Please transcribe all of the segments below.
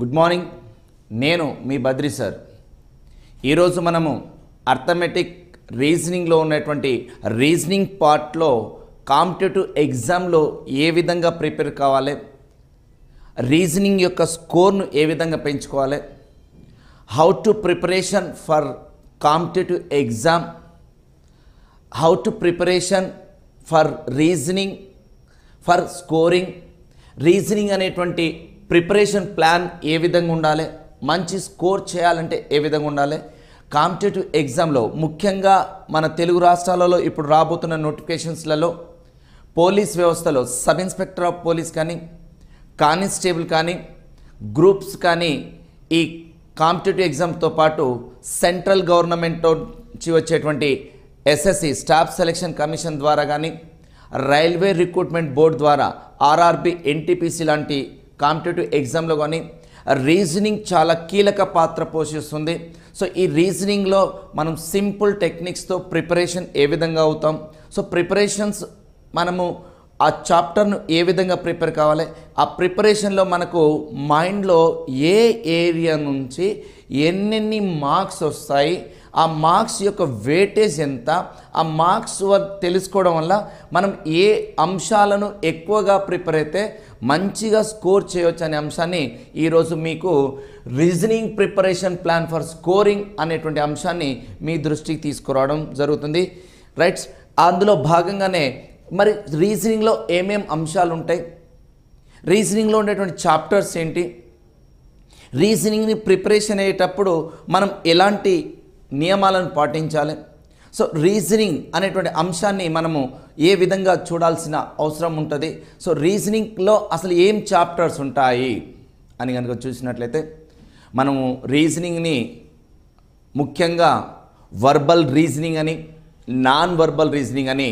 good morning నేను మీ Badri sir ఈరోజు మనము అర్థమెటిక్ రీజనింగ్లో ఉన్నటువంటి రీజనింగ్ పార్ట్లో కాంపిటేటివ్ ఎగ్జామ్లో ఏ విధంగా ప్రిపేర్ కావాలి రీజనింగ్ యొక్క స్కోర్ను ఏ విధంగా పెంచుకోవాలి how to preparation for competitive exam how to preparation for reasoning for scoring reasoning అనేటువంటి ప్రిపరేషన్ ప్లాన్ ఏ విధంగా ఉండాలి మంచి స్కోర్ చేయాలంటే ఏ విధంగా ఉండాలి కాంపిటేటివ్ ఎగ్జామ్లో ముఖ్యంగా మన తెలుగు రాష్ట్రాలలో ఇప్పుడు రాబోతున్న నోటిఫికేషన్స్లలో పోలీస్ వ్యవస్థలో సబ్ ఇన్స్పెక్టర్ ఆఫ్ పోలీస్ కానీ కానిస్టేబుల్ కానీ గ్రూప్స్ కానీ ఈ కాంపిటేటివ్ ఎగ్జామ్తో పాటు సెంట్రల్ గవర్నమెంట్ నుంచి వచ్చేటువంటి ఎస్ఎస్సి స్టాఫ్ సెలక్షన్ కమిషన్ ద్వారా కానీ రైల్వే రిక్రూట్మెంట్ బోర్డు ద్వారా ఆర్ఆర్బి ఎన్టీపీసీ లాంటి కాంపిటేటివ్ ఎగ్జామ్లో కానీ రీజనింగ్ చాలా కీలక పాత్ర పోషిస్తుంది సో ఈ రీజనింగ్లో మనం సింపుల్ టెక్నిక్స్తో ప్రిపరేషన్ ఏ విధంగా అవుతాం సో ప్రిపరేషన్స్ మనము ఆ చాప్టర్ను ఏ విధంగా ప్రిపేర్ కావాలి ఆ ప్రిపరేషన్లో మనకు మైండ్లో ఏ ఏరియా నుంచి ఎన్నెన్ని మార్క్స్ వస్తాయి ఆ మార్క్స్ యొక్క వేటేజ్ ఎంత ఆ మార్క్స్ తెలుసుకోవడం వల్ల మనం ఏ అంశాలను ఎక్కువగా ప్రిపేర్ అయితే మంచిగా స్కోర్ చేయవచ్చు అనే అంశాన్ని ఈరోజు మీకు reasoning preparation plan for scoring అనేటువంటి అంశాన్ని మీ దృష్టికి తీసుకురావడం జరుగుతుంది రైట్స్ అందులో భాగంగానే మరి రీజనింగ్లో ఏమేం అంశాలు ఉంటాయి రీజనింగ్లో ఉండేటువంటి చాప్టర్స్ ఏంటి రీజనింగ్ని ప్రిపరేషన్ అయ్యేటప్పుడు మనం ఎలాంటి నియమాలను పాటించాలి సో రీజనింగ్ అనేటువంటి అంశాన్ని మనము ఏ విధంగా చూడాల్సిన అవసరం ఉంటుంది సో రీజనింగ్లో అసలు ఏం చాప్టర్స్ ఉంటాయి అని కనుక చూసినట్లయితే మనము రీజనింగ్ని ముఖ్యంగా వర్బల్ రీజనింగ్ అని నాన్ వర్బల్ రీజనింగ్ అని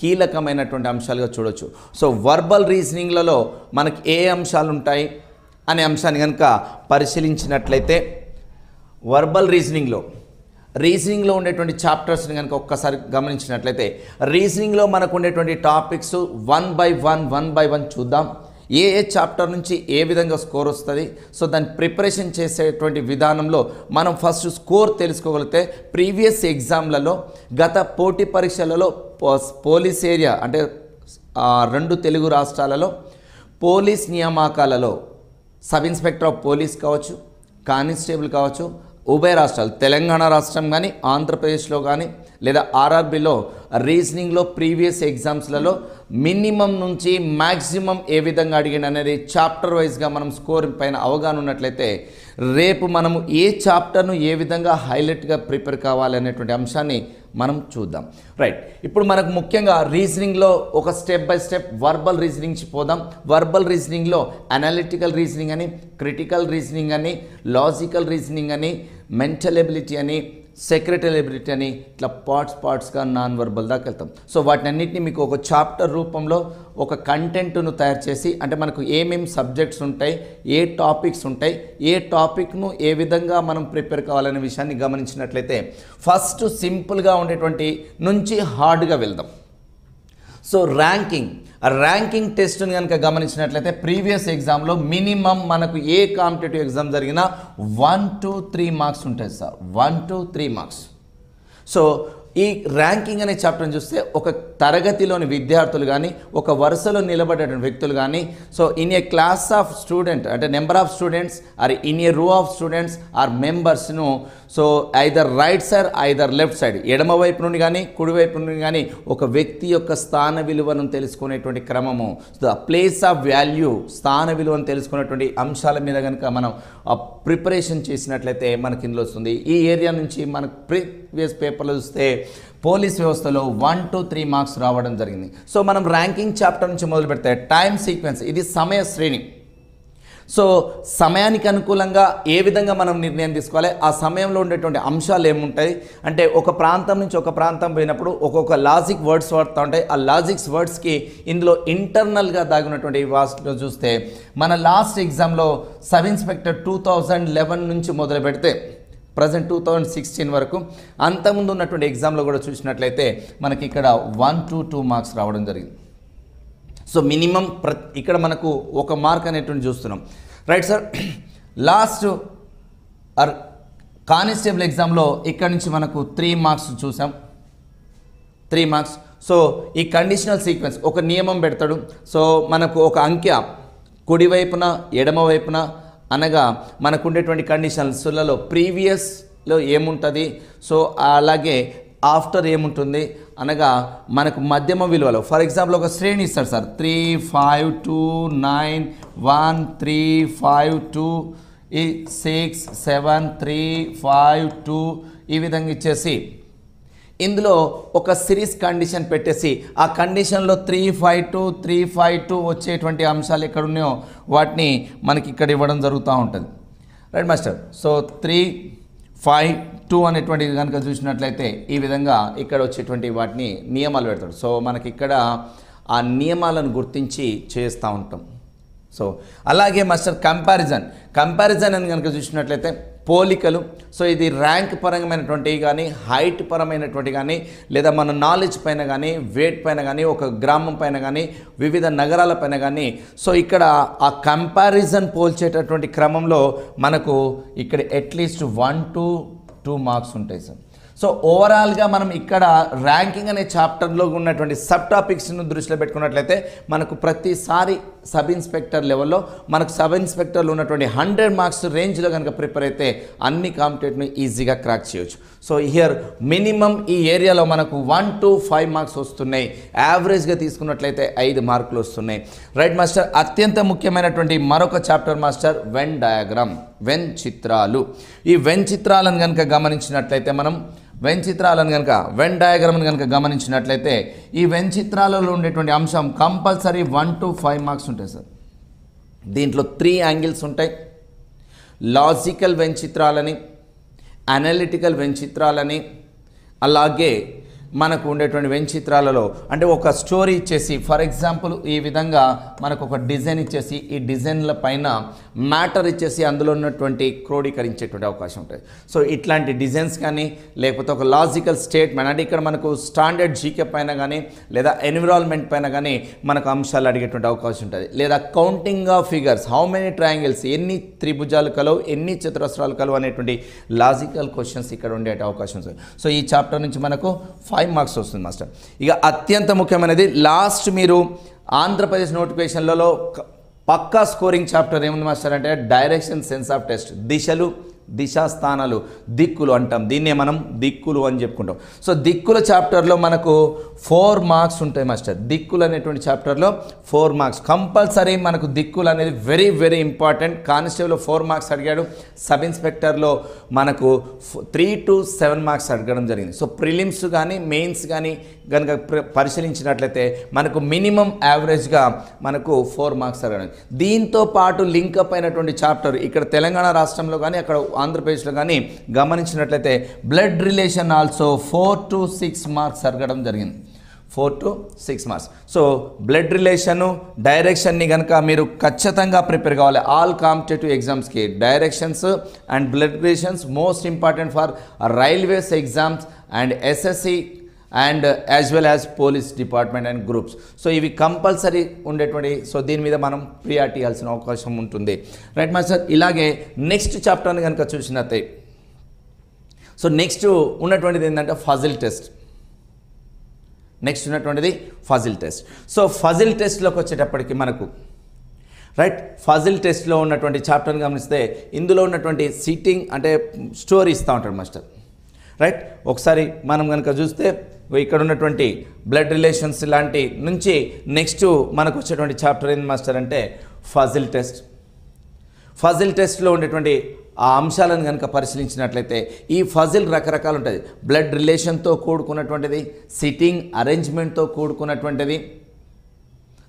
కీలకమైనటువంటి అంశాలుగా చూడొచ్చు సో వర్బల్ రీజనింగ్లలో మనకి ఏ అంశాలు ఉంటాయి అనే అంశాన్ని కనుక పరిశీలించినట్లయితే వర్బల్ రీజనింగ్లో రీజనింగ్లో ఉండేటువంటి చాప్టర్స్ని కనుక ఒక్కసారి గమనించినట్లయితే రీజనింగ్లో మనకు ఉండేటువంటి topics one by one one by one చూద్దాం ఏ ఏ చాప్టర్ నుంచి ఏ విధంగా స్కోర్ వస్తుంది సో దాన్ని ప్రిపరేషన్ చేసేటువంటి విధానంలో మనం ఫస్ట్ స్కోర్ తెలుసుకోగలిగితే ప్రీవియస్ ఎగ్జామ్లలో గత పోటీ పరీక్షలలో పోలీస్ ఏరియా అంటే రెండు తెలుగు రాష్ట్రాలలో పోలీస్ నియామకాలలో సబ్ ఇన్స్పెక్టర్ ఆఫ్ పోలీస్ కావచ్చు కానిస్టేబుల్ కావచ్చు ఉభయ రాష్ట్రాలు తెలంగాణ రాష్ట్రం కానీ ఆంధ్రప్రదేశ్లో కానీ లేదా ఆర్ఆర్బిలో రీజనింగ్లో ప్రీవియస్ ఎగ్జామ్స్లలో మినిమం నుంచి మ్యాక్సిమం ఏ విధంగా అడిగాడు అనేది చాప్టర్ వైజ్గా మనం స్కోర్ పైన అవగాహన ఉన్నట్లయితే రేపు మనము ఏ చాప్టర్ను ఏ విధంగా హైలైట్గా ప్రిపేర్ కావాలి అనేటువంటి అంశాన్ని మనం చూద్దాం రైట్ ఇప్పుడు మనకు ముఖ్యంగా రీజనింగ్లో ఒక స్టెప్ బై స్టెప్ వర్బల్ రీజనింగ్కి పోదాం వర్బల్ రీజనింగ్లో అనలిటికల్ రీజనింగ్ అని క్రిటికల్ రీజనింగ్ అని లాజికల్ రీజనింగ్ అని మెంటల్ ఎబిలిటీ అని సెక్రటరీబిలిటీ అని ఇట్లా పార్ట్స్ పార్ట్స్గా నాన్ వర్బల్ దాకా వెళ్తాం సో వాటిని అన్నింటినీ మీకు ఒక చాప్టర్ రూపంలో ఒక కంటెంట్ను తయారు చేసి అంటే మనకు ఏమేమి సబ్జెక్ట్స్ ఉంటాయి ఏ టాపిక్స్ ఉంటాయి ఏ టాపిక్ను ఏ విధంగా మనం ప్రిపేర్ కావాలనే విషయాన్ని గమనించినట్లయితే ఫస్ట్ సింపుల్గా ఉండేటువంటి నుంచి హార్డ్గా వెళ్దాం సో ర్యాంకింగ్ ర్యాంకింగ్ టెస్ట్ని కనుక గమనించినట్లయితే ప్రీవియస్ ఎగ్జామ్లో మినిమం మనకు ఏ కాంపిటేటివ్ ఎగ్జామ్ జరిగినా వన్ టూ త్రీ మార్క్స్ ఉంటాయి sir one two three marks so ఈ ర్యాంకింగ్ అనే చాప్టర్ని చూస్తే ఒక తరగతిలోని విద్యార్థులు కానీ ఒక వరుసలో నిలబడేటువంటి వ్యక్తులు కానీ so in a class of student అంటే number of students are in a row of students are మెంబర్స్ను so either right side either left side ఎడమ వైపు నుండి కానీ కుడివైపు నుండి కానీ ఒక వ్యక్తి యొక్క స్థాన విలువను తెలుసుకునేటువంటి క్రమము ద ప్లేస్ ఆఫ్ వాల్యూ స్థాన విలువను తెలుసుకునేటువంటి అంశాల మీద కనుక మనం ప్రిపరేషన్ చేసినట్లయితే మనకి ఇందులో వస్తుంది ఈ ఏరియా నుంచి మనకు ప్రీవియస్ పేపర్లో చూస్తే పోలీస్ వ్యవస్థలో వన్ టు త్రీ మార్క్స్ రావడం జరిగింది సో మనం ర్యాంకింగ్ చాప్టర్ నుంచి మొదలు పెడితే టైం సీక్వెన్స్ ఇది సమయ శ్రేణి సో సమయానికి అనుకూలంగా ఏ విధంగా మనం నిర్ణయం తీసుకోవాలి ఆ సమయంలో ఉండేటువంటి అంశాలు ఏముంటాయి అంటే ఒక ప్రాంతం నుంచి ఒక ప్రాంతం పోయినప్పుడు ఒక్కొక్క లాజిక్ వర్డ్స్ వాడుతూ ఉంటాయి ఆ లాజిక్స్ వర్డ్స్కి ఇందులో ఇంటర్నల్గా దాగినటువంటి వాటిలో చూస్తే మన లాస్ట్ ఎగ్జామ్లో sub inspector two thousand eleven నుంచి మొదలు పెడితే ప్రజెంట్ టూ థౌజండ్ సిక్స్టీన్ వరకు అంతకుముందు ఉన్నటువంటి ఎగ్జామ్లో కూడా చూసినట్లయితే మనకి ఇక్కడ వన్ టూ టూ మార్క్స్ రావడం జరిగింది సో మినిమం ప్ర ఇక్కడ మనకు ఒక మార్క్ అనేటువంటి చూస్తున్నాం right sir last or constable ఎగ్జామ్లో ఇక్కడ నుంచి మనకు త్రీ మార్క్స్ చూసాం త్రీ మార్క్స్ సో ఈ కండిషనల్ సీక్వెన్స్ ఒక నియమం పెడతాడు సో మనకు ఒక అంకె కుడివైపున ఎడమ వైపున అనగా మనకుండేటువంటి కండిషన్స్లలో ప్రీవియస్లో ఏముంటుంది సో అలాగే ఆఫ్టర్ ఏముంటుంది అనగా మనకు మధ్యమ విలువలో ఫర్ ఎగ్జాంపుల్ ఒక శ్రేణి ఇస్తాడు sir three five two nine one three five two ఈ six seven three five two ఈ విధంగా ఇచ్చేసి ఇందులో ఒక సిరీస్ కండిషన్ పెట్టేసి ఆ కండిషన్లో three five two three five two వచ్చేటువంటి అంశాలు ఎక్కడ ఉన్నాయో వాటిని మనకి ఇక్కడ ఇవ్వడం జరుగుతూ ఉంటుంది right master so three five two అనేటువంటి కనుక చూసినట్లయితే ఈ విధంగా ఇక్కడ వచ్చేటువంటి వాటిని నియమాలు పెడతాడు సో మనకి ఇక్కడ ఆ నియమాలను గుర్తించి చేస్తూ ఉంటాం సో అలాగే మాస్టర్ కంపారిజన్ కంపారిజన్ అని కనుక చూసినట్లయితే పోలికలు సో ఇది ర్యాంక్ పరమైనటువంటివి కానీ హైట్ పరమైనటువంటి కానీ లేదా మన నాలెడ్జ్ పైన కానీ వెయిట్ పైన కానీ ఒక గ్రామం పైన కానీ వివిధ నగరాల పైన కానీ సో ఇక్కడ ఆ కంపారిజన్ పోల్చేటటువంటి క్రమంలో మనకు ఇక్కడ at least one to two marks ఉంటాయి సార్ సో ఓవరాల్గా మనం ఇక్కడ ర్యాంకింగ్ అనే చాప్టర్లో ఉన్నటువంటి సబ్ టాపిక్స్ను దృష్టిలో పెట్టుకున్నట్లయితే మనకు ప్రతిసారి సబ్ ఇన్స్పెక్టర్ లెవెల్లో మనకు సబ్ ఇన్స్పెక్టర్లు ఉన్నటువంటి హండ్రెడ్ మార్క్స్ రేంజ్లో కనుక ప్రిపేర్ అయితే అన్ని కాంపిటేటివ్ని ఈజీగా క్రాక్ చేయొచ్చు సో హియర్ మినిమం ఈ ఏరియాలో మనకు వన్ టు ఫైవ్ మార్క్స్ వస్తున్నాయి యావరేజ్గా తీసుకున్నట్లయితే ఐదు మార్కులు వస్తున్నాయి రైట్ మాస్టర్ అత్యంత ముఖ్యమైనటువంటి మరొక chapter master Venn diagram Venn చిత్రాలు ఈ వెన్ చిత్రాలను కనుక గమనించినట్లయితే మనం వెన్ చిత్రాలను కనుక వెన్ డయాగ్రామ్ని కనుక గమనించినట్లయితే ఈ వెన్ చిత్రాలలో ఉండేటువంటి అంశం compulsory one to five marks ఉంటాయి సార్ దీంట్లో త్రీ యాంగిల్స్ ఉంటాయి లాజికల్ వెన్ చిత్రాలని అనలిటికల్ వెన్ చిత్రాలని అలాగే మనకు ఉండేటువంటి వెంచిత్రాలలో అంటే ఒక స్టోరీ ఇచ్చేసి ఫర్ ఎగ్జాంపుల్ ఈ విధంగా మనకు ఒక డిజైన్ ఇచ్చేసి ఈ డిజైన్ల పైన మ్యాటర్ ఇచ్చేసి అందులో ఉన్నటువంటి క్రోడీకరించేటువంటి అవకాశం ఉంటుంది సో ఇట్లాంటి డిజైన్స్ కానీ లేకపోతే ఒక లాజికల్ స్టేట్మెంట్ అంటే ఇక్కడ మనకు స్టాండర్డ్ జీకే పైన కానీ లేదా ఎన్విరాన్మెంట్ పైన కానీ మనకు అంశాలు అడిగేటువంటి అవకాశం ఉంటుంది లేదా counting of figures how many triangles ఎన్ని త్రిభుజాలు కలవు ఎన్ని చతురస్రాలు కలవు అనేటువంటి లాజికల్ క్వశ్చన్స్ ఇక్కడ ఉండే అవకాశం సో ఈ చాప్టర్ నుంచి మనకు ఫైవ్ ఫైవ్ మార్క్స్ వస్తుంది మాస్టర్ ఇక అత్యంత ముఖ్యమైనది లాస్ట్ మీరు ఆంధ్రప్రదేశ్ నోటిఫికేషన్లలో పక్కా స్కోరింగ్ చాప్టర్ ఏముంది మాస్టర్ అంటే డైరెక్షన్ సెన్స్ ఆఫ్ టెస్ట్ దిశలు దిశాస్థానాలు దిక్కులు అంటాం దీన్నే మనం దిక్కులు అని చెప్పుకుంటాం సో దిక్కుల చాప్టర్లో మనకు ఫోర్ మార్క్స్ ఉంటాయి మాస్టర్ దిక్కులు అనేటువంటి చాప్టర్లో ఫోర్ మార్క్స్ కంపల్సరీ మనకు దిక్కులు అనేది very very important constable four marks అడిగాడు సబ్ ఇన్స్పెక్టర్లో మనకు త్రీ టు సెవెన్ మార్క్స్ అడగడం జరిగింది సో ప్రిలిమ్స్ కానీ మెయిన్స్ కానీ కనుక పరిశీలించినట్లయితే మనకు మినిమం యావరేజ్గా మనకు ఫోర్ మార్క్స్ అడగడం దీంతో పాటు లింక్ అప్ అయినటువంటి చాప్టర్ ఇక్కడ తెలంగాణ రాష్ట్రంలో కానీ అక్కడ ఆంధ్రప్రదేశ్లో కానీ గమనించినట్లయితే blood relation also four to six marks అడగడం జరిగింది four to six marks so blood relation డైరెక్షన్ని కనుక మీరు ఖచ్చితంగా ప్రిపేర్ కావాలి ఆల్ కాంపిటేటివ్ ఎగ్జామ్స్కి directions and blood relations most important for railways exams and SSC and as well as police department and groups so ఇవి కంపల్సరీ ఉండేటువంటి సో దీని మీద మనం ప్రియారిటీ ఇవ్వాల్సిన అవకాశం ఉంటుంది రైట్ మాస్టర్ ఇలాగే నెక్స్ట్ చాప్టర్ని కనుక చూసినట్టే సో నెక్స్ట్ ఉన్నటువంటిది ఏంటంటే ఫజిల్ టెస్ట్ నెక్స్ట్ ఉన్నటువంటిది ఫజిల్ టెస్ట్ సో ఫజిల్ టెస్ట్లోకి వచ్చేటప్పటికి మనకు రైట్ ఫజిల్ టెస్ట్లో ఉన్నటువంటి చాప్టర్ని గమనిస్తే ఇందులో ఉన్నటువంటి సిట్టింగ్ అంటే స్టోరీ ఇస్తూ ఉంటాడు మాస్టర్ రైట్ ఒకసారి మనం కనుక చూస్తే ఇక్కడ ఉన్నటువంటి బ్లడ్ రిలేషన్స్ లాంటి నుంచి నెక్స్ట్ మనకు వచ్చేటువంటి చాప్టర్ ఏంది మాస్టర్ అంటే ఫజిల్ టెస్ట్ ఫజిల్ టెస్ట్లో ఉండేటువంటి ఆ అంశాలను కనుక పరిశీలించినట్లయితే ఈ ఫజిల్ రకరకాలు ఉంటుంది బ్లడ్ రిలేషన్తో కూడుకున్నటువంటిది సిట్టింగ్ అరేంజ్మెంట్తో కూడుకున్నటువంటిది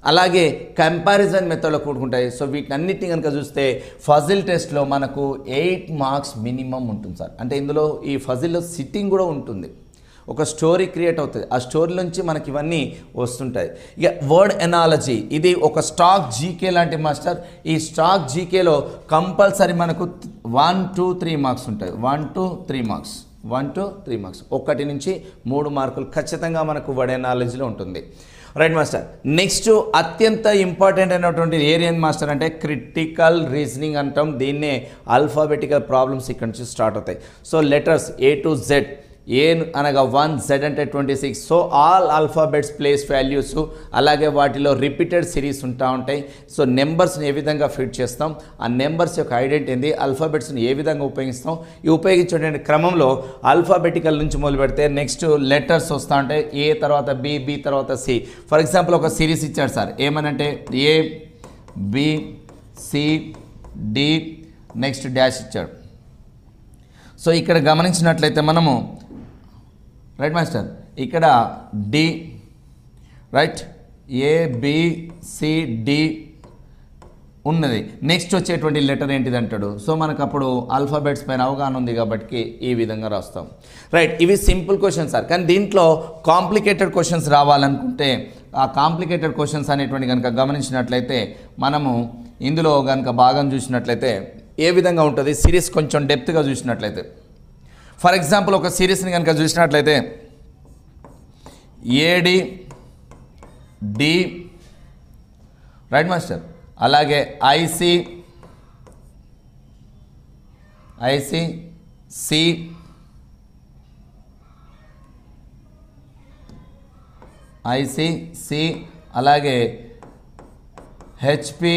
అలాగే కంపారిజన్ మెథడ్లో కూడుకుంటాయి సో వీటన్నిటిని కనుక చూస్తే ఫజిల్ టెస్ట్లో మనకు ఎయిట్ మార్క్స్ మినిమం ఉంటుంది సార్ అంటే ఇందులో ఈ ఫజిల్లో సిట్టింగ్ కూడా ఉంటుంది ఒక స్టోరీ క్రియేట్ అవుతుంది ఆ స్టోరీ నుంచి మనకి ఇవన్నీ వస్తుంటాయి ఇక వర్డ్ ఎనాలజీ ఇది ఒక స్టాక్ జీకే లాంటి మాస్టర్ ఈ స్టాక్ జీకేలో కంపల్సరీ మనకు వన్ టూ త్రీ మార్క్స్ ఉంటాయి one two three marks one two three marks ఒకటి నుంచి మూడు మార్కులు ఖచ్చితంగా మనకు వర్డ్ ఎనాలజీలో ఉంటుంది రైట్ మాస్టర్ నెక్స్ట్ అత్యంత ఇంపార్టెంట్ అయినటువంటి ఏరియన్ మాస్టర్ అంటే క్రిటికల్ రీజనింగ్ అంటాం దీన్నే ఆల్ఫాబెటికల్ ప్రాబ్లమ్స్ ఇక్కడ నుంచి స్టార్ట్ అవుతాయి so letters A to Z A అనగా వన్ జెడ్ అంటే twenty six so all alphabets place values అలాగే వాటిలో రిపీటెడ్ సిరీస్ ఉంటా ఉంటాయి సో నెంబర్స్ని ఏ విధంగా ఫిట్ చేస్తాం ఆ నెంబర్స్ యొక్క ఐడెంటిటీ ఏంది ఆల్ఫాబెట్స్ని ఏ విధంగా ఉపయోగిస్తాం ఈ ఉపయోగించేటువంటి క్రమంలో ఆల్ఫాబెటికల్ నుంచి మొదలు పెడితే నెక్స్ట్ లెటర్స్ వస్తూ ఉంటాయి ఏ తర్వాత బి బి తర్వాత సి ఫర్ ఎగ్జాంపుల్ ఒక సిరీస్ ఇచ్చాడు సార్ ఏమనంటే A B C D next dash ఇచ్చాడు సో ఇక్కడ గమనించినట్లయితే మనము రైట్ మాస్టర్ ఇక్కడ డి రైట్ ఏబిసిడి ఉన్నది నెక్స్ట్ వచ్చేటువంటి లెటర్ ఏంటిది అంటాడు సో మనకు అప్పుడు ఆల్ఫాబెట్స్ పైన అవగాహన ఉంది కాబట్టి ఈ విధంగా రాస్తాం రైట్ ఇవి సింపుల్ క్వశ్చన్స్ సార్ కానీ దీంట్లో కాంప్లికేటెడ్ క్వశ్చన్స్ రావాలనుకుంటే ఆ కాంప్లికేటెడ్ క్వశ్చన్స్ అనేటువంటి కనుక గమనించినట్లయితే మనము ఇందులో కనుక భాగం చూసినట్లయితే ఏ విధంగా ఉంటుంది సిరీస్ కొంచెం డెప్త్గా చూసినట్లయితే ఫర్ ఎగ్జాంపుల్ ఒక సిరీస్ని కనుక చూసినట్లయితే ఏడి డి రైట్ మాస్టర్ అలాగే I C I C C I C C అలాగే హెచ్పి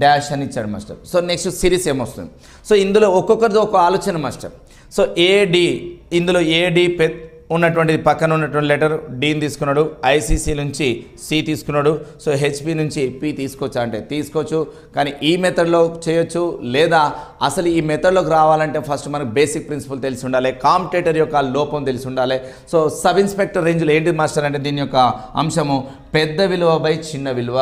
డాష్ అని ఇచ్చాడు మాస్టర్ సో నెక్స్ట్ సిరీస్ ఏమొస్తుంది సో ఇందులో ఒక్కొక్కరిది ఒక ఆలోచన మాస్టర్ సో ఏడి ఇందులో ఏడి పె ఉన్నటువంటిది పక్కన ఉన్నటువంటి లెటర్ డీని తీసుకున్నాడు ఐసీసీ నుంచి సి తీసుకున్నాడు సో హెచ్పి నుంచి పి తీసుకోవచ్చా అంటే తీసుకోవచ్చు కానీ ఈ మెథడ్లో చేయొచ్చు లేదా అసలు ఈ మెథడ్లోకి రావాలంటే ఫస్ట్ మనకు బేసిక్ ప్రిన్సిపల్ తెలిసి ఉండాలి కాంపిటేటర్ యొక్క లోపం తెలిసి ఉండాలి సో సబ్ ఇన్స్పెక్టర్ రేంజ్లో ఏంటి మాస్టర్ అంటే దీని యొక్క అంశము పెద్ద విలువ బై చిన్న విలువ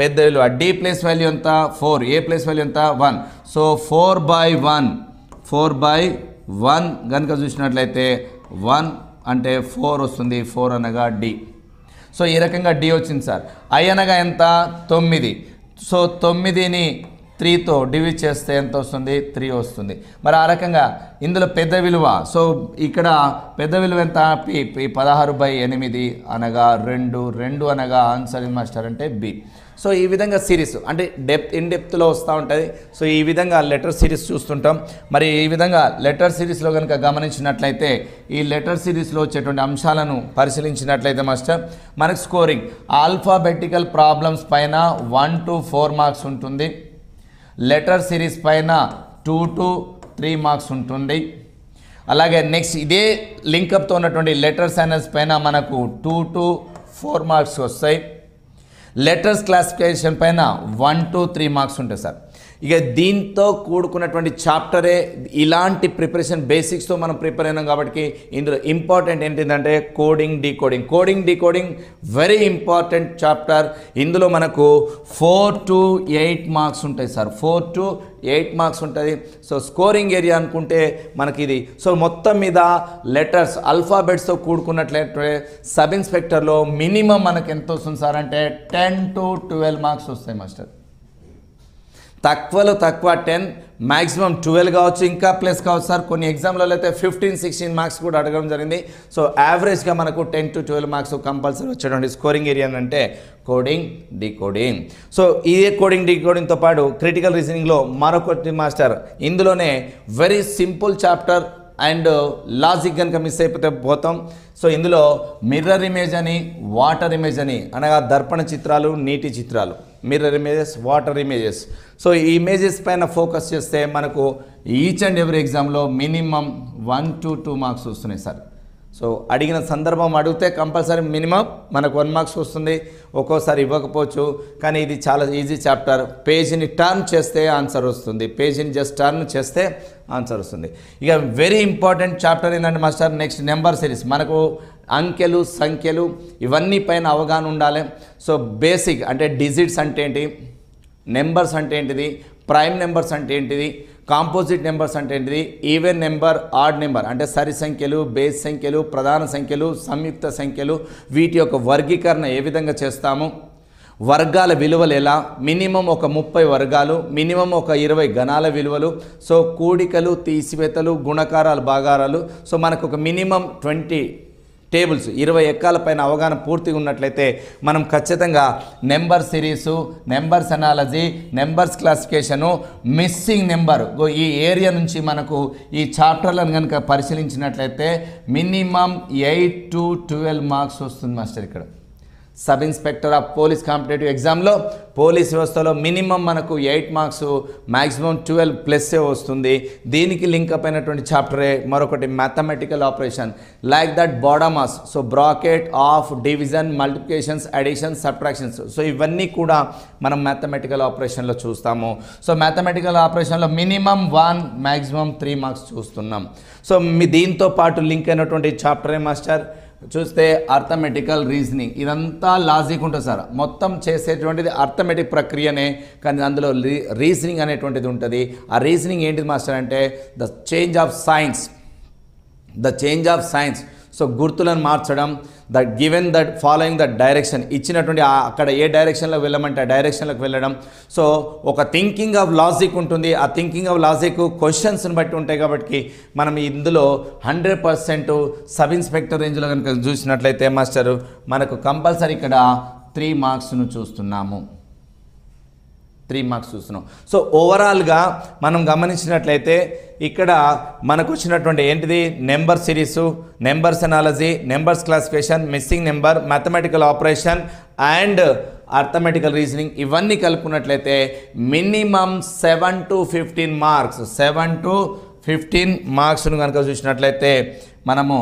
పెద్ద విలువ డి ప్లేస్ వాల్యూ ఎంత ఫోర్ ఏ ప్లేస్ వాల్యూ ఎంత one so four by one four by one కనుక చూసినట్లయితే వన్ అంటే ఫోర్ వస్తుంది ఫోర్ అనగా డి సో ఈ రకంగా డి వచ్చింది సార్ ఐ అనగా ఎంత తొమ్మిది సో తొమ్మిదిని త్రీతో డివిజ్ చేస్తే ఎంత వస్తుంది త్రీ వస్తుంది మరి ఆ రకంగా ఇందులో పెద్ద విలువ సో ఇక్కడ పెద్ద విలువ ఎంత పి పదహారు బై ఎనిమిది అనగా రెండు రెండు అనగా ఆన్సర్ మాస్టర్ అంటే బి సో ఈ విధంగా సిరీస్ అంటే డెప్త్ ఇన్ డెప్త్లో వస్తూ ఉంటుంది సో ఈ విధంగా లెటర్ సిరీస్ చూస్తుంటాం మరి ఈ విధంగా లెటర్ సిరీస్లో కనుక గమనించినట్లయితే ఈ లెటర్ సిరీస్లో వచ్చేటువంటి అంశాలను పరిశీలించినట్లయితే మాస్టర్ మనకు స్కోరింగ్ ఆల్ఫాబెటికల్ ప్రాబ్లమ్స్ పైన వన్ టు ఫోర్ మార్క్స్ ఉంటుంది లెటర్ సిరీస్ పైన టూ టు త్రీ మార్క్స్ ఉంటుంది అలాగే నెక్స్ట్ ఇదే లింకప్తో ఉన్నటువంటి లెటర్ సైనల్స్ పైన మనకు టూ టు ఫోర్ మార్క్స్ వస్తాయి లెటర్స్ క్లాసిఫికేషన్ పైన వన్ టూ త్రీ మార్క్స్ ఉంటాయి సార్ ఇక దీంతో కూడుకున్నటువంటి చాప్టరే ఇలాంటి ప్రిపరేషన్ బేసిక్స్తో మనం ప్రిపేర్ అయినాం కాబట్టి ఇందులో ఇంపార్టెంట్ ఏంటిదంటే coding decoding coding decoding very important chapter ఇందులో మనకు ఫోర్ టు ఎయిట్ మార్క్స్ ఉంటాయి sir four to eight marks ఉంటుంది సో స్కోరింగ్ ఏరియా అనుకుంటే మనకి ఇది సో మొత్తం మీద లెటర్స్ అల్ఫాబెట్స్తో కూడుకున్నట్లయితే సబ్ ఇన్స్పెక్టర్లో మినిమం మనకు ఎంత వస్తుంది సార్ అంటే టెన్ టు ట్వెల్వ్ మార్క్స్ వస్తాయి మాస్టర్ తక్కువలో తక్కువ టెన్ మ్యాక్సిమం ట్వెల్వ్ కావచ్చు ఇంకా ప్లస్ కావచ్చు సార్ కొన్ని ఎగ్జామ్లలో అయితే ఫిఫ్టీన్ సిక్స్టీన్ మార్క్స్ కూడా అడగడం జరిగింది సో యావరేజ్గా మనకు ten to twelve marks compulsory వచ్చేటువంటి స్కోరింగ్ ఏరియా అంటే కోడింగ్ డీకోడింగ్ సో ఇదే కోడింగ్ డీకోడింగ్తో పాటు క్రిటికల్ రీజనింగ్లో మరొకటి మాస్టర్ ఇందులోనే very simple chapter and logic కనుక మిస్ అయిపోతే పోతాం సో ఇందులో మిర్రర్ ఇమేజ్ అని వాటర్ ఇమేజ్ అని అనగా దర్పణ చిత్రాలు నీటి చిత్రాలు mirror images water images so ఈ ఇమేజెస్ పైన ఫోకస్ చేస్తే మనకు ఈచ్ అండ్ ఎవ్రీ ఎగ్జామ్లో minimum one to two marks వస్తున్నాయి సార్ సో అడిగిన సందర్భం అడిగితే కంపల్సరీ మినిమం మనకు వన్ మార్క్స్ వస్తుంది ఒక్కోసారి ఇవ్వకపోవచ్చు కానీ ఇది చాలా ఈజీ చాప్టర్ పేజీని టర్న్ చేస్తే ఆన్సర్ వస్తుంది పేజీని జస్ట్ టర్న్ చేస్తే ఆన్సర్ వస్తుంది ఇక వెరీ ఇంపార్టెంట్ చాప్టర్ ఏంటంటే మాస్టర్ నెక్స్ట్ నెంబర్ సిరీస్ మనకు అంకెలు సంఖ్యలు ఇవన్నీ పైన అవగాహన ఉండాలి సో బేసిక్ అంటే డిజిట్స్ అంటే ఏంటి నెంబర్స్ అంటే ఏంటిది ప్రైమ్ నెంబర్స్ అంటే ఏంటిది కాంపోజిట్ నెంబర్స్ అంటే ఏంటిది ఈవెన్ నెంబర్ ఆడ్ నెంబర్ అంటే సరి సంఖ్యలు బేస్ సంఖ్యలు ప్రధాన సంఖ్యలు సంయుక్త సంఖ్యలు వీటి యొక్క వర్గీకరణ ఏ విధంగా చేస్తాము వర్గాల విలువలు ఎలా మినిమం ఒక ముప్పై వర్గాలు మినిమం ఒక ఇరవై గణాల విలువలు సో కూడికలు తీసివేతలు గుణకారాలు భాగారాలు సో మనకు ఒక మినిమం ట్వంటీ టేబుల్స్ ఇరవై ఎక్కాల పైన అవగాహన పూర్తిగా ఉన్నట్లయితే మనం ఖచ్చితంగా number series numbers analogy numbers classification missing number ఈ ఏరియా నుంచి మనకు ఈ చాప్టర్లను కనుక పరిశీలించినట్లయితే minimum eight to twelve marks వస్తుంది మాస్టర్ ఇక్కడ sub inspector of police competitive ఎగ్జామ్లో పోలీస్ వ్యవస్థలో మినిమం మనకు ఎయిట్ మార్క్స్ మ్యాక్సిమం ట్వెల్వ్ ప్లస్సే వస్తుంది దీనికి లింక్ అప్ అయినటువంటి చాప్టరే మరొకటి mathematical operation like that BODMAS so bracket of division multiplications additions subtractions so ఇవన్నీ కూడా మనం మ్యాథమెటికల్ ఆపరేషన్లో చూస్తాము సో మ్యాథమెటికల్ ఆపరేషన్లో minimum one maximum three marks చూస్తున్నాం సో మీ దీంతో పాటు లింక్ అయినటువంటి చాప్టరే మాస్టర్ చూస్తే అర్థమెటికల్ రీజనింగ్ ఇదంతా లాజిక్ ఉంటుంది సార్ మొత్తం చేసేటువంటిది అర్థమెటిక్ ప్రక్రియనే కానీ అందులో రీజనింగ్ అనేటువంటిది ఉంటుంది ఆ రీజనింగ్ ఏంటిది మాస్టర్ అంటే the change of signs the change of signs so గుర్తులను మార్చడం that given that following the direction ఇచ్చినటువంటి అక్కడ ఏ డైరెక్షన్లోకి వెళ్ళమంటే ఆ డైరెక్షన్లోకి వెళ్ళడం సో ఒక థింకింగ్ ఆఫ్ లాజిక్ ఉంటుంది ఆ థింకింగ్ ఆఫ్ లాజిక్ క్వశ్చన్స్ని బట్టి ఉంటాయి కాబట్టి మనం ఇందులో హండ్రెడ్ పర్సెంట్ సబ్ ఇన్స్పెక్టర్ రేంజ్లో కనుక చూసినట్లయితే మాస్టర్ మనకు కంపల్సరీ ఇక్కడ త్రీ మార్క్స్ను చూస్తున్నాము త్రీ మార్క్స్ చూస్తున్నాం సో ఓవరాల్గా మనం గమనించినట్లయితే ఇక్కడ మనకు వచ్చినటువంటి ఏంటిది number series numbers analogy numbers classification missing number mathematical operation and arithmetical reasoning ఇవన్నీ కలుపుకున్నట్లయితే minimum seven to fifteen marks seven to fifteen మార్క్స్ను కనుక చూసినట్లయితే మనము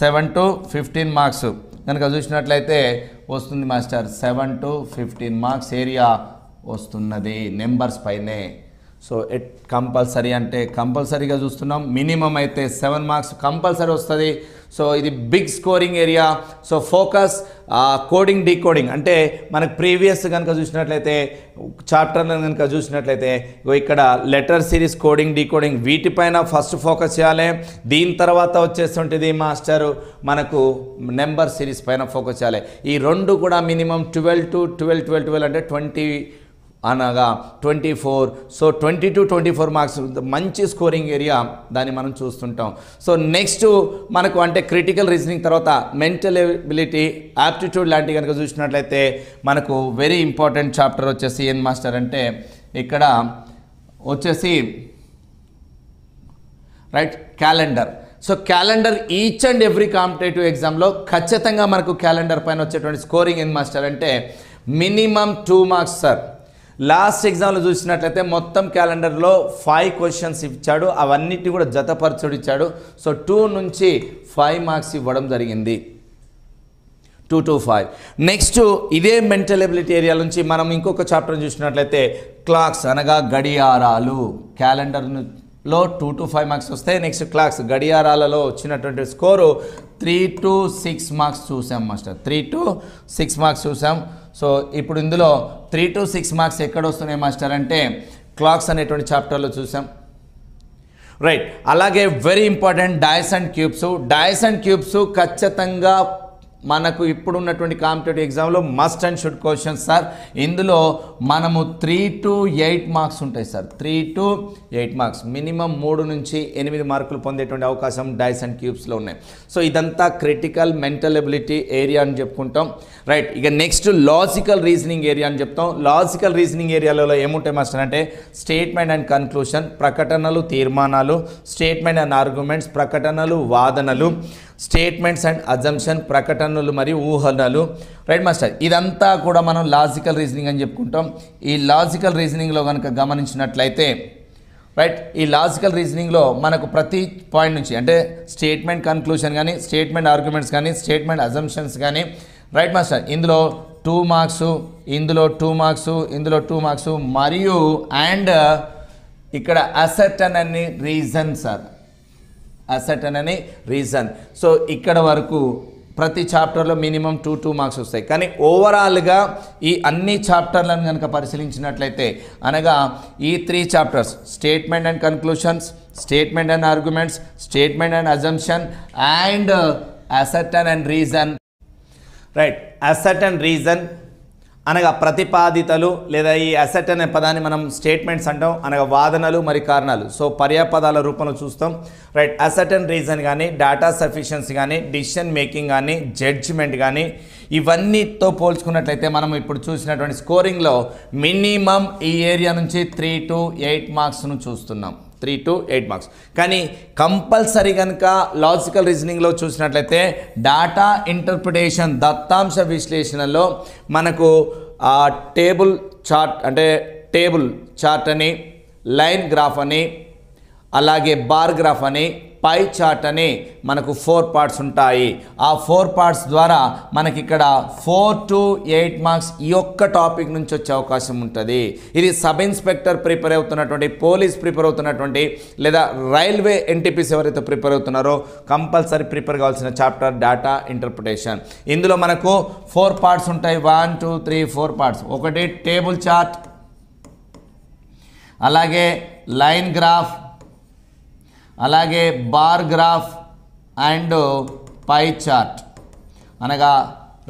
సెవెన్ టు ఫిఫ్టీన్ మార్క్స్ కనుక చూసినట్లయితే వస్తుంది master seven to fifteen marks area వస్తున్నది నెంబర్స్ పైనే సో ఎట్ కంపల్సరీ అంటే కంపల్సరీగా చూస్తున్నాం మినిమం అయితే సెవెన్ మార్క్స్ కంపల్సరీ వస్తుంది సో ఇది big scoring area so focus coding decoding అంటే మనకు ప్రీవియస్ కనుక చూసినట్లయితే చాప్టర్లను కనుక చూసినట్లయితే ఇక్కడ లెటర్ సిరీస్ కోడింగ్ డీకోడింగ్ వీటిపైన ఫస్ట్ ఫోకస్ చేయాలి దీని తర్వాత వచ్చేస్తుంటుంది మాస్టర్ మనకు నెంబర్ సిరీస్ పైన ఫోకస్ చేయాలి ఈ రెండు కూడా minimum twelve to twelve twelve twelve అంటే ట్వంటీ అనగా twenty four so twenty to twenty four marks మంచి స్కోరింగ్ ఏరియా దాన్ని మనం చూస్తుంటాం సో నెక్స్ట్ మనకు అంటే క్రిటికల్ రీజనింగ్ తర్వాత మెంటల్ ఎబిలిటీ యాప్టిట్యూడ్ లాంటివి కనుక చూసినట్లయితే మనకు వెరీ ఇంపార్టెంట్ చాప్టర్ వచ్చేసి ఏం మాస్టర్ అంటే ఇక్కడ వచ్చేసి right calendar so calendar each and every competitive ఎగ్జామ్లో ఖచ్చితంగా మనకు క్యాలెండర్ పైన వచ్చేటువంటి స్కోరింగ్ ఏం మాస్టర్ అంటే minimum two marks sir last ఎగ్జామ్లో చూసినట్లయితే మొత్తం క్యాలెండర్లో ఫైవ్ క్వశ్చన్స్ ఇచ్చాడు అవన్నిటి కూడా జతపరచుడు ఇచ్చాడు సో టూ నుంచి ఫైవ్ మార్క్స్ ఇవ్వడం జరిగింది టూ టు ఫైవ్ నెక్స్ట్ ఇదే మెంటల్ ఎబిలిటీ ఏరియా నుంచి మనం ఇంకొక చాప్టర్ చూసినట్లయితే క్లాక్స్ అనగా గడియారాలు క్యాలెండర్ను లో టూ టు ఫైవ్ మార్క్స్ వస్తాయి నెక్స్ట్ క్లాక్స్ గడియారాలలో వచ్చినటువంటి score three to six marks చూసాం master three to six marks చూసాం సో ఇప్పుడు ఇందులో త్రీ టు సిక్స్ మార్క్స్ ఎక్కడ వస్తున్నాయి మాస్టర్ అంటే క్లాక్స్ అనేటువంటి చాప్టర్లో చూసాం రైట్ అలాగే very important and cubes and cubes ఖచ్చితంగా మనకు ఇప్పుడున్నటువంటి కాంపిటేటివ్ ఎగ్జామ్లో must and should questions sir ఇందులో మనము త్రీ టు ఎయిట్ మార్క్స్ ఉంటాయి sir three to eight marks minimum మూడు నుంచి ఎనిమిది మార్కులు పొందేటువంటి అవకాశం డైస్ అండ్ క్యూబ్స్లో ఉన్నాయి సో ఇదంతా క్రిటికల్ మెంటల్ ఎబిలిటీ ఏరియా అని చెప్పుకుంటాం రైట్ ఇక నెక్స్ట్ లాజికల్ రీజనింగ్ ఏరియా అని చెప్తాం లాజికల్ రీజనింగ్ ఏరియాలలో ఏముంటాయి మాస్టర్ అంటే స్టేట్మెంట్ అండ్ కన్క్లూషన్ ప్రకటనలు తీర్మానాలు స్టేట్మెంట్ అండ్ ఆర్గ్యుమెంట్స్ ప్రకటనలు వాదనలు స్టేట్మెంట్స్ అండ్ అజంప్షన్ ప్రకటనలు మరియు ఊహనలు రైట్ మాస్టర్ ఇదంతా కూడా మనం లాజికల్ రీజనింగ్ అని చెప్పుకుంటాం ఈ లాజికల్ రీజనింగ్లో కనుక గమనించినట్లయితే రైట్ ఈ లాజికల్ రీజనింగ్లో మనకు ప్రతి పాయింట్ నుంచి అంటే స్టేట్మెంట్ కన్క్లూషన్ కానీ స్టేట్మెంట్ ఆర్గ్యుమెంట్స్ కానీ స్టేట్మెంట్ అజంప్షన్స్ కానీ రైట్ మాస్టర్ ఇందులో టూ మార్క్స్ ఇందులో టూ మార్క్స్ ఇందులో టూ మార్క్స్ మరియు అండ్ ఇక్కడ అసెట్ అని రీజన్ సార్ అసటన్ అనే రీజన్ సో ఇక్కడ వరకు ప్రతి చాప్టర్లో మినిమం టూ టూ మార్క్స్ వస్తాయి కానీ ఓవరాల్గా ఈ అన్ని చాప్టర్లను కనుక పరిశీలించినట్లయితే అనగా ఈ three chapters statement and conclusions statement and arguments statement and assumption and assertion and reason right assertion and reason అనగా ప్రతిపాదితలు లేదా ఈ అసెట్ అనే పదాన్ని మనం స్టేట్మెంట్స్ అంటాం అనగా వాదనలు మరి కారణాలు సో పర్యాపదాల రూపంలో చూస్తాం రైట్ అసెట్ అండ్ రీజన్ కానీ డాటా సఫిషియన్సీ కానీ డిసిషన్ మేకింగ్ కానీ జడ్జిమెంట్ కానీ ఇవన్నీతో పోల్చుకున్నట్లయితే మనం ఇప్పుడు చూసినటువంటి స్కోరింగ్లో మినిమం ఈ ఏరియా నుంచి త్రీ టు ఎయిట్ మార్క్స్ను చూస్తున్నాం త్రీ టు ఎయిట్ మార్క్స్ కానీ కంపల్సరీ కనుక లాజికల్ రీజనింగ్లో చూసినట్లయితే డాటా ఇంటర్ప్రిటేషన్ దత్తాంశ విశ్లేషణలో మనకు టేబుల్ చార్ట్ అంటే టేబుల్ చార్ట్ అని లైన్ గ్రాఫ్ అని అలాగే బార్ గ్రాఫ్ అని పై చార్ట్ అని మనకు ఫోర్ పార్ట్స్ ఉంటాయి ఆ ఫోర్ పార్ట్స్ ద్వారా మనకి ఇక్కడ ఫోర్ టు ఎయిట్ మార్క్స్ ఈ ఒక్క టాపిక్ నుంచి వచ్చే అవకాశం ఉంటుంది ఇది సబ్ ఇన్స్పెక్టర్ ప్రిపేర్ అవుతున్నటువంటి పోలీస్ ప్రిపేర్ అవుతున్నటువంటి లేదా రైల్వే ఎన్టీపీస్ ఎవరైతే ప్రిపేర్ అవుతున్నారో కంపల్సరీ ప్రిపేర్ కావాల్సిన చాప్టర్ డాటా ఇంటర్ప్రిటేషన్ ఇందులో మనకు ఫోర్ పార్ట్స్ ఉంటాయి one two three four parts ఒకటి టేబుల్ చార్ట్ అలాగే లైన్ గ్రాఫ్ అలాగే bar graph and pie chart అనగా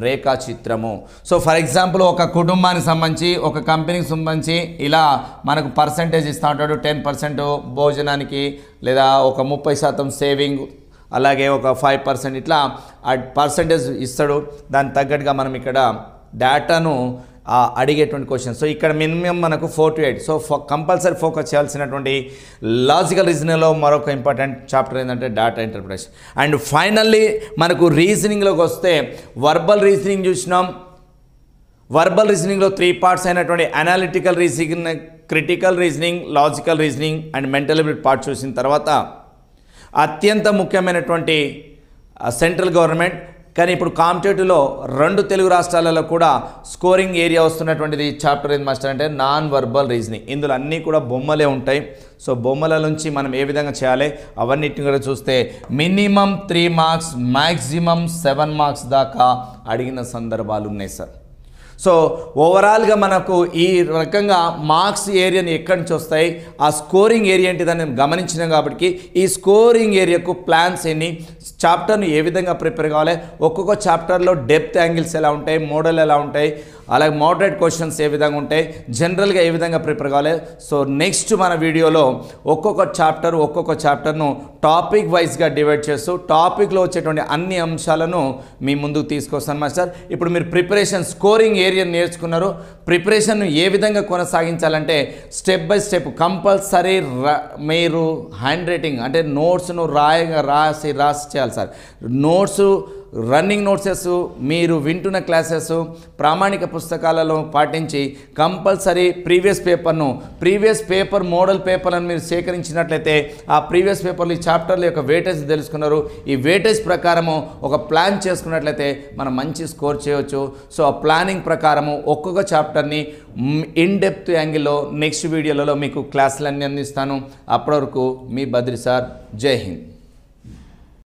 రేఖాచిత్రము సో ఫర్ ఎగ్జాంపుల్ ఒక కుటుంబానికి సంబంధించి ఒక కంపెనీకి సంబంధించి ఇలా మనకు పర్సంటేజ్ ఇస్తూ ఉంటాడు టెన్ పర్సెంట్ భోజనానికి లేదా ఒక ముప్పై శాతం సేవింగ్ అలాగే ఒక ఫైవ్ పర్సెంట్ ఇట్లా ఆ పర్సంటేజ్ ఇస్తాడు దానికి తగ్గట్టుగా మనం ఇక్కడ డేటాను అడిగేటువంటి క్వశ్చన్ సో ఇక్కడ మినిమం మనకు four to eight so compulsory focus చేయాల్సినటువంటి లాజికల్ రీజనింగ్లో మరొక ఇంపార్టెంట్ చాప్టర్ ఏంటంటే డాటా ఇంటర్ప్రిటేషన్ అండ్ ఫైనల్లీ మనకు రీజనింగ్లోకి వస్తే వర్బల్ రీజనింగ్ చూసినాం వర్బల్ రీజనింగ్లో త్రీ పార్ట్స్ అయినటువంటి analytical reasoning critical reasoning logical reasoning and mental ability part చూసిన తర్వాత అత్యంత ముఖ్యమైనటువంటి సెంట్రల్ గవర్నమెంట్ కానీ ఇప్పుడు కాంపిటేటివ్లో రెండు తెలుగు రాష్ట్రాలలో కూడా స్కోరింగ్ ఏరియా వస్తున్నటువంటిది చాప్టర్ ఏది మాస్టర్ అంటే నాన్ వర్బల్ రీజనింగ్ ఇందులో అన్నీ కూడా బొమ్మలే ఉంటాయి సో బొమ్మల నుంచి మనం ఏ విధంగా చేయాలి అవన్నిటిని కూడా చూస్తే minimum three marks maximum seven marks దాకా అడిగిన సందర్భాలు ఉన్నాయి సార్ సో ఓవరాల్గా మనకు ఈ రకంగా మార్క్స్ ఏరియాని ఎక్కడి నుంచి వస్తాయి ఆ స్కోరింగ్ ఏరియా ఏంటిదని నేను గమనించినాం కాబట్టి ఈ స్కోరింగ్ ఏరియాకు ప్లాన్స్ ఎన్ని చాప్టర్ను ఏ విధంగా ప్రిపేర్ కావాలి ఒక్కొక్క చాప్టర్లో డెప్త్ యాంగిల్స్ ఎలా ఉంటాయి మోడల్ ఎలా ఉంటాయి అలాగే మోడరేట్ క్వశ్చన్స్ ఏ విధంగా ఉంటాయి జనరల్గా ఏ విధంగా ప్రిపేర్ కావాలి సో నెక్స్ట్ మన వీడియోలో ఒక్కొక్క చాప్టర్ ఒక్కొక్క చాప్టర్ను టాపిక్ వైజ్గా డివైడ్ చేస్తూ టాపిక్లో వచ్చేటువంటి అన్ని అంశాలను మీ ముందుకు తీసుకొస్తాను మాస్టర్ ఇప్పుడు మీరు ప్రిపరేషన్ స్కోరింగ్ కెరియర్ నేర్చుకున్నారో ప్రిపరేషన్ను ఏ విధంగా కొనసాగించాలంటే స్టెప్ బై స్టెప్ కంపల్సరీ మీరు హ్యాండ్ రైటింగ్ అంటే నోట్స్ను రాయగా రాసి రాసి చేయాలి సార్ నోట్స్ రన్నింగ్ నోట్సెస్ మీరు వింటున్న క్లాసెస్ ప్రామాణిక పుస్తకాలలో పాటించి కంపల్సరీ ప్రీవియస్ పేపర్ను ప్రీవియస్ పేపర్ మోడల్ పేపర్లను మీరు సేకరించినట్లయితే ఆ ప్రీవియస్ పేపర్లు ఈ చాప్టర్ల యొక్క వేటేజ్ తెలుసుకున్నారు ఈ వేటేజ్ ప్రకారము ఒక ప్లాన్ చేసుకున్నట్లయితే మనం మంచి స్కోర్ చేయవచ్చు సో ఆ ప్లానింగ్ ప్రకారము ఒక్కొక్క చాప్టర్ని ఇన్ డెప్త్ యాంగిల్లో నెక్స్ట్ వీడియోలలో మీకు క్లాసులన్నీ అందిస్తాను అప్పటి వరకు మీ బద్రి సార్ జై హింద్